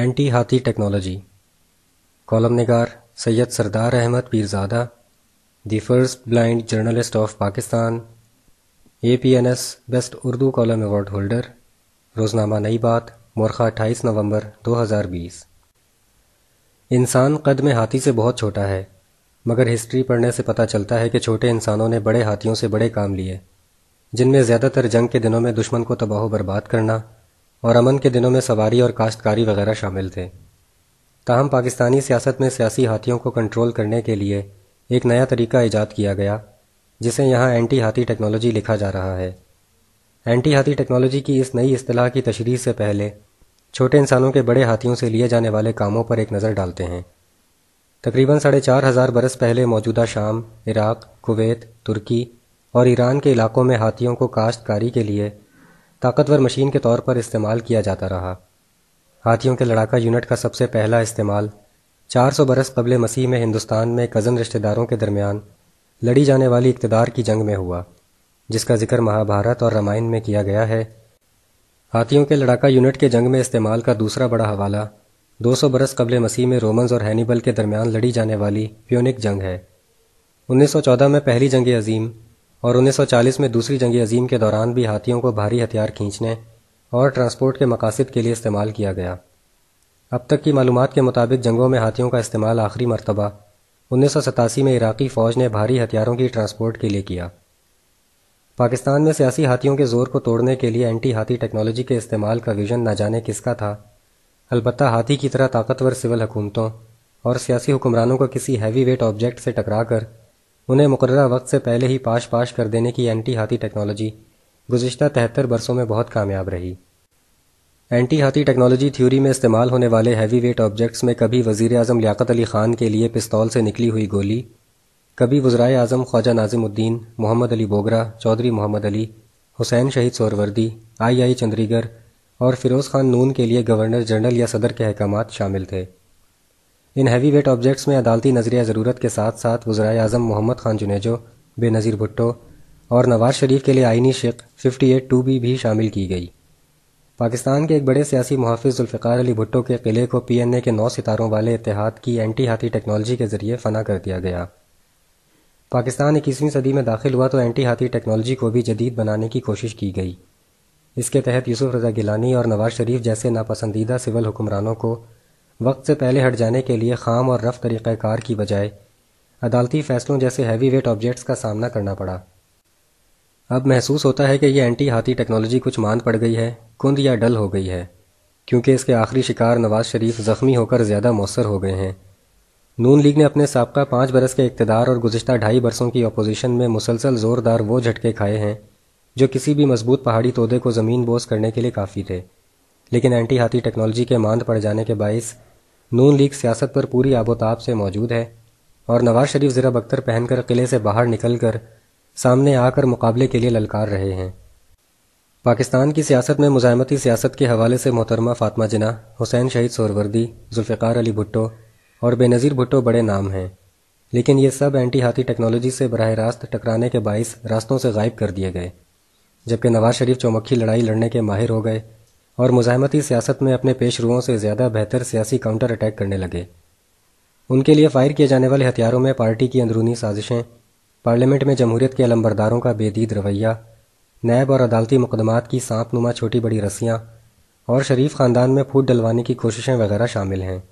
anti हाथी technology column निगार Syed Sardar Ahmed Pirzada the first blind journalist of Pakistan A P N S best Urdu column award holder रोज़नामा नई बात मोरखा दो नवंबर बीस इंसान कद में हाथी से बहुत छोटा है मगर हिस्ट्री पढ़ने से पता चलता है कि छोटे इंसानों ने बड़े हाथियों से बड़े काम लिए जिनमें ज़्यादातर जंग के दिनों में दुश्मन को तबाह बर्बाद करना और अमन के दिनों में सवारी और काश्तकारी वगैरह शामिल थे ताहम पाकिस्तानी सियासत में सियासी हाथियों को कंट्रोल करने के लिए एक नया तरीका ईजाद किया गया जिसे यहाँ एंटी हाथी टेक्नोलॉजी लिखा जा रहा है एंटी हाथी टेक्नोलॉजी की इस नई असलाह की तशरी से पहले छोटे इंसानों के बड़े हाथियों से लिए जाने वाले कामों पर एक नज़र डालते हैं तकरीबन साढ़े चार हज़ार बरस पहले मौजूदा शाम इराक कुवैत तुर्की और ईरान के इलाकों में हाथियों को काश्तकारी के लिए ताकतवर मशीन के तौर पर इस्तेमाल किया जाता रहा हाथियों के लड़ाका यूनिट का सबसे पहला इस्तेमाल 400 बरस कबल मसीह में हिंदुस्तान में कज़न रिश्तेदारों के दरमियान लड़ी जाने वाली इकतदार की जंग में हुआ जिसका जिक्र महाभारत और रामायण में किया गया है हाथियों के लड़ाका यूनिट के जंग में इस्तेमाल का दूसरा बड़ा हवाला 200 बरस कबल मसीह में रोमन्स और हैनीबल के दरमियान लड़ी जाने वाली प्योनिक जंग है 1914 में पहली जंग अजीम और 1940 में दूसरी जंग अजीम के दौरान भी हाथियों को भारी हथियार खींचने और ट्रांसपोर्ट के मकासद के लिए इस्तेमाल किया गया अब तक की मालूम के मुताबिक जंगों में हाथियों का इस्तेमाल आखिरी मरतबा उन्नीस में इराक़ी फ़ौज ने भारी हथियारों की ट्रांसपोर्ट के लिए किया पाकिस्तान में सियासी हाथियों के ज़ोर को तोड़ने के लिए एंटी हाथी टेक्नोलॉजी के इस्तेमाल का विजन ना जाने किसका था अलबत् हाथी की तरह ताकतवर सिविल हुकूमतों और सियासी हुक्मरानों को किसी हैवी वेट ऑब्जेक्ट से टकरा कर उन्हें मुकर्रा वक्त से पहले ही पाश पाश कर देने की एंटी हाथी टेक्नोलॉजी गुजशत तिहत्तर बरसों में बहुत कामयाब रही एंटी हाथी टेक्नोलॉजी थ्योरी में इस्तेमाल होने वाले हैवी वेट ऑब्जेक्ट्स में कभी वजीर अजम लियाकत अली खान के लिए पिस्तौल से निकली हुई गोली कभी वजराय आजम ख्वाजा नाजिमुद्दीन मोहम्मद अली बोगरा चौधरी मोहम्मद अली हुसैन शहीद सोरवर्दी आई आई चंद्रीगर और फिरोज़ खान नून के लिए गवर्नर जनरल या सदर के अहकाम शामिल थे इन हैवी वेट ऑब्जेक्ट्स में अदालती नजरिया ज़रूरत के साथ साथ वज्रा अजम मोहम्मद खान जुनेजो बेनज़ीर भुट्टो और नवाज शरीफ के लिए आइनी शिक फिफ्टी एट टू बी भी शामिल की गई पाकिस्तान के एक बड़े सियासी मुहाफ़ जुल्फ़िकार अली भुट्टो के किले को पी एन ए के नौ सितारों वाले इतिहाद की एंटी हाथी टेक्नोलॉजी के जरिए फना कर दिया गया पाकिस्तान इक्कीसवीं सदी में दाखिल हुआ तो एंटी हाथी टेक्नोलॉजी को भी जदीद बनाने की कोशिश की गई इसके तहत यूसुफ रजा गिलानी और नवाज शरीफ जैसे नापसंदीदा सिविल हुक्मरानों को वक्त से पहले हट जाने के लिए खाम और रफ तरीक़ार की बजाय अदालती फैसलों जैसे हैवी वेट ऑब्जेक्ट्स का सामना करना पड़ा अब महसूस होता है कि यह एंटी हाथी टेक्नोलॉजी कुछ मान पड़ गई है कुंद या डल हो गई है क्योंकि इसके आखिरी शिकार नवाज शरीफ ज़ख्मी होकर ज़्यादा मौसर हो गए हैं नून लीग ने अपने सबका पांच बरस के इकतदार और गुजशत ढाई बरसों की अपोजिशन में मुसलसल ज़ोरदार वो झटके खाए हैं जो किसी भी मजबूत पहाड़ी तोदे को ज़मीन बोस करने के लिए काफ़ी थे लेकिन एंटी हाथी टेक्नोलॉजी के मांद पड़ जाने के बायस नून लीग सियासत पर पूरी आबोताब से मौजूद है और नवाज शरीफ ज़रा बख्तर पहनकर किले से बाहर निकलकर सामने आकर मुकाबले के लिए ललकार रहे हैं पाकिस्तान की सियासत में मुजामती सियासत के हवाले से मोहतरमा फातमा जिना हुसैन शहीद सोरवर्दी जुल्फ़िकार अली भुट्टो और बेनज़ीर भुट्टो बड़े नाम हैं लेकिन ये सब एंटी हाथी टेक्नोलॉजी से बरह रास्त टकराने के बायस रास्तों से गायब कर दिए गए जबकि नवाज शरीफ चौमक्खी लड़ाई लड़ने के माहिर हो गए और मुजाहमती सियासत में अपने पेश रुओं से ज़्यादा बेहतर सियासी काउंटर अटैक करने लगे उनके लिए फायर किए जाने वाले हथियारों में पार्टी की अंदरूनी साजिशें पार्लियामेंट में जमहूरियत के अलम्बरदारों का बेदीद रवैया नैब और अदालती मुकदमात की सांप नुमा छोटी बड़ी रस्सियाँ और शरीफ ख़ानदान में फूट डलवाने की कोशिशें वगैरह शामिल हैं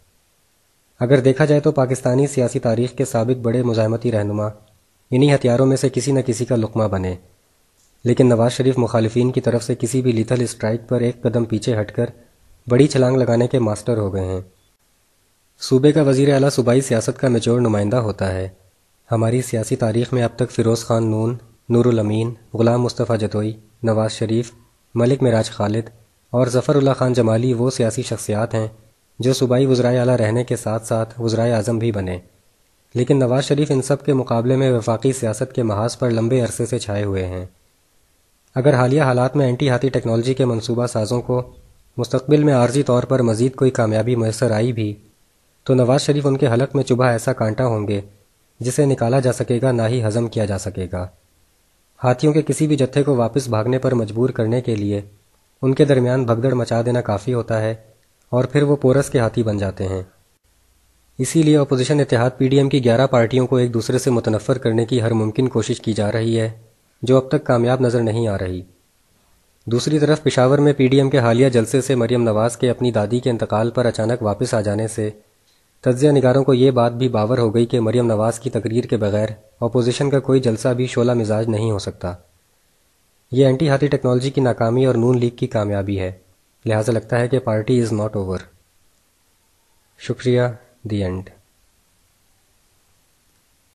अगर देखा जाए तो पाकिस्तानी सियासी तारीख के सबक बड़े मुजामती रहनुमा इन्हीं हथियारों में से किसी न किसी का लुकमा बने लेकिन नवाज शरीफ मुखालिफिन की तरफ से किसी भी लिथल स्ट्राइक पर एक कदम पीछे हटकर बड़ी छलांग लगाने के मास्टर हो गए हैं सूबे का वजीर अला सूबाई सियासत का मेचोर नुमाइंदा होता है हमारी सियासी तारीख में अब तक फ़िरोज़ खान नून नूरुल अमीन ग़ुलाम मुस्तफ़ा जतोई नवाज शरीफ मलिक मिराज खालिद और जफ़रुल्ला खान जमाली वो सियासी शख्सियात हैं जो सूबाई वज्राय आला रहने के साथ साथ वज्राय आज़म भी बने लेकिन नवाज शरीफ इन सब के मुकाबले में वफाकी सियासत के महाज पर लंबे अरसे से छाए हुए हैं अगर हालिया हालात में एंटी हाथी टेक्नोलॉजी के मनसूबा साजों को मुस्तबिल में आर्जी तौर पर मजीद कोई कामयाबी मैसर आई भी तो नवाज शरीफ उनके हलक में चुभा ऐसा कांटा होंगे जिसे निकाला जा सकेगा ना ही हजम किया जा सकेगा हाथियों के किसी भी जत्थे को वापस भागने पर मजबूर करने के लिए उनके दरमियान भगदड़ मचा देना काफ़ी होता है और फिर वो पोरस के हाथी बन जाते हैं इसीलिए अपोजिशन इतिहाद पीडीएम की 11 पार्टियों को एक दूसरे से मुतनफ़र करने की हर मुमकिन कोशिश की जा रही है जो अब तक कामयाब नजर नहीं आ रही दूसरी तरफ पिशावर में पीडीएम के हालिया जलसे से मरियम नवाज के अपनी दादी के इंतकाल पर अचानक वापस आ जाने से तजिया निगारों को यह बात भी बावर हो गई कि मरियम नवाज की तकरीर के बगैर अपोजिशन का कोई जलसा भी शोला मिजाज नहीं हो सकता ये एंटी हाथी टेक्नोलॉजी की नाकामी और नून लीग की कामयाबी है लिहाजा लगता है कि पार्टी इज़ नॉट ओवर शुक्रिया दी एंड